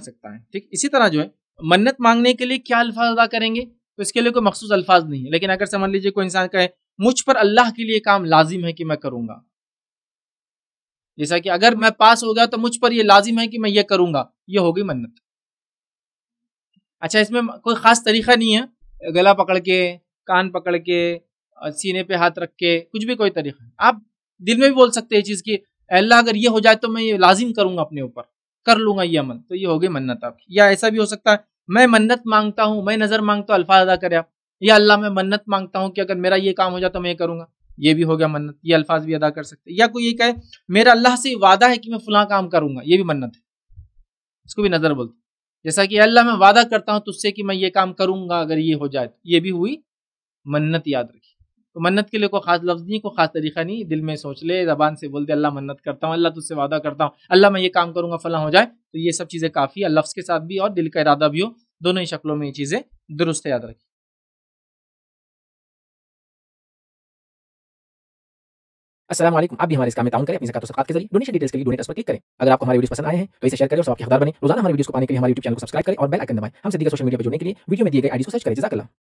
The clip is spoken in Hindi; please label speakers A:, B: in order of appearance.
A: मांग सकता है ठीक इसी तरह जो है मन्नत मांगने के लिए क्या अल्फाज अदा करेंगे तो इसके लिए कोई मखसूस अल्फाज नहीं है लेकिन अगर समझ लीजिए कोई इंसान कहे मुझ पर अल्लाह के लिए काम लाजिम है कि मैं करूंगा जैसा कि अगर मैं पास हो गया तो मुझ पर यह लाजिम है कि मैं ये करूंगा ये होगी मन्नत अच्छा इसमें कोई ख़ास तरीका नहीं है गला पकड़ के कान पकड़ के सीने पे हाथ रख के कुछ भी कोई तरीका आप दिल में भी बोल सकते हैं चीज़ की अल्लाह अगर ये हो जाए तो मैं ये लाजिम करूंगा अपने ऊपर कर लूंगा ये अमल तो ये हो गई मन्नत आपकी या ऐसा भी हो सकता है मैं मन्नत मांगता हूँ मैं नजर मांगता हूँ अल्फाज अदा करे आप या अल्लाह मैं मन्नत मांगता हूँ कि अगर मेरा ये काम हो जाए तो मैं ये करूंगा ये भी हो गया मन्नत ये अल्फाज भी अदा कर सकते या कोई ये कहे मेरा अल्लाह से वादा है कि मैं फला काम करूंगा ये भी मन्नत है इसको भी नजर बोलते जैसा कि अल्लाह मैं वादा करता हूँ तुझसे कि मैं ये काम करूंगा अगर ये हो जाए तो ये भी हुई मन्नत याद रखी तो मन्नत के लिए कोई खास लफ्ज नहीं कोई खास तरीका नहीं दिल में सोच ले जबान से बोल दे अल्लाह मन्नत करता हूँ अल्लाह तुझसे वादा करता हूँ अल्लाह मैं ये काम करूँगा फला हो जाए तो ये सब चीज़ें काफ़ी है
B: लफ्ज़ के साथ भी और दिल का इरादा भी हो दोनों ही शक्लों में ये चीज़ें दुरुस्त याद रखी असलम आप भी हमारे इस काम में ताउन करें अपनी जकात सदकात के जरिए डोनेशन डिटेल्स के लिए डोनेट पर क्लिक करें अगर आपको हमारी वीडियो पसंद आए हैं तो इसे शेयर करें और सबके हकदार बने रोजाना हमारी वीडियो
A: को पाने के लिए हमारे यूट्यूब चैनल को सब्सक्राइब करें और बेल आइकन दबाएं हमसे दीगर सोशल मीडिया पर जुड़ने के लिए वीडियो में दिए गए आईडी को सर्च करें जजाकला